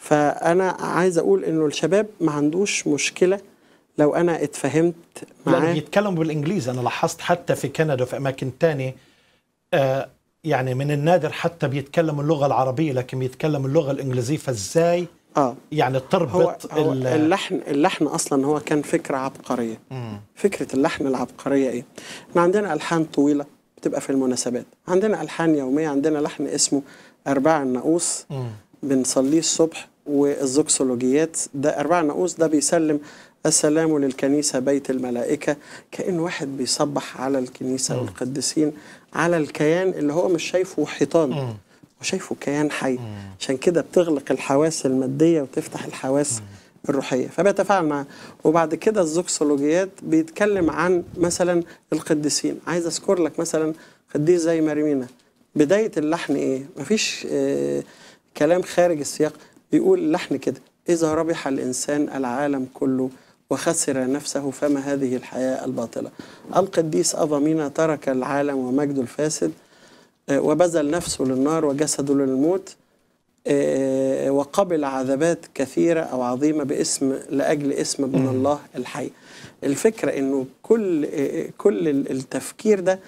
فانا عايز اقول انه الشباب ما عندوش مشكله لو انا اتفهمت معاه لا بيتكلموا بالانجليزي انا لاحظت حتى في كندا وفي اماكن تانية آه يعني من النادر حتى بيتكلموا اللغه العربيه لكن بيتكلموا اللغه الانجليزيه فازاي اه يعني تربط هو, هو اللحن اللحن اصلا هو كان فكره عبقريه مم. فكره اللحن العبقريه ايه احنا عندنا الحان طويله بتبقى في المناسبات عندنا الحان يوميه عندنا لحن اسمه ارباع الناقوس بنصليه الصبح والزوكسولوجيات ده أربع ناقوس ده بيسلم السلام للكنيسة بيت الملائكة كأن واحد بيصبح على الكنيسة م. والقديسين على الكيان اللي هو مش شايفه حيطان وشايفه كيان حي عشان كده بتغلق الحواس المادية وتفتح الحواس الروحية فبيتفاعل معاه وبعد كده الزوكسولوجيات بيتكلم عن مثلا القديسين عايز أذكر لك مثلا قديس زي مريمينا بداية اللحن إيه مفيش آه، كلام خارج السياق بيقول لحن كده إذا ربح الإنسان العالم كله وخسر نفسه فما هذه الحياة الباطلة القديس أظمينا ترك العالم ومجده الفاسد آه، وبذل نفسه للنار وجسده للموت آه، آه، وقبل عذابات كثيرة أو عظيمة باسم لأجل اسم ابن الله الحي الفكرة أنه كل, كل التفكير ده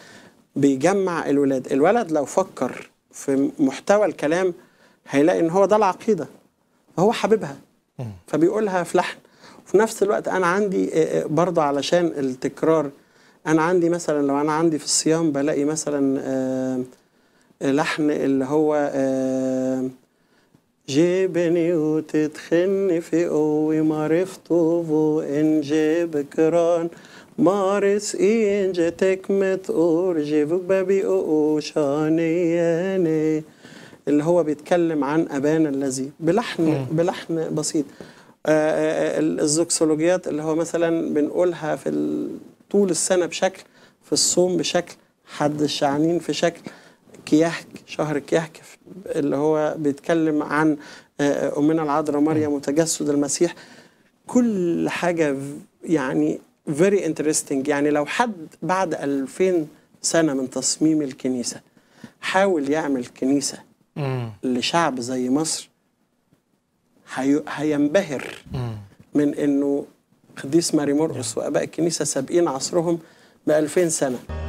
بيجمع الولاد الولد لو فكر في محتوى الكلام هيلاقي ان هو ده العقيده فهو حاببها فبيقولها في لحن وفي نفس الوقت انا عندي آه، آه، برضه علشان التكرار انا عندي مثلا لو انا عندي في الصيام بلاقي مثلا آه، لحن اللي هو جيبني وتتخني في قوي مرفتوفو فو انجيب كران مارس إنجتك متقور جيبك بابي أوشاني اللي هو بيتكلم عن أبانا الذي بلحن بلحن بسيط آه، آه، الزوكسولوجيات اللي هو مثلا بنقولها في طول السنة بشكل في الصوم بشكل حد الشعانين في شكل كياحك شهر كياحك اللي هو بيتكلم عن آه، أمنا العذراء مريم وتجسد المسيح كل حاجة يعني فيري انترستنج يعني لو حد بعد 2000 سنة من تصميم الكنيسة حاول يعمل كنيسة لشعب زي مصر هينبهر من انه قديس ماري مرقس واباء الكنيسه سابقين عصرهم بألفين سنه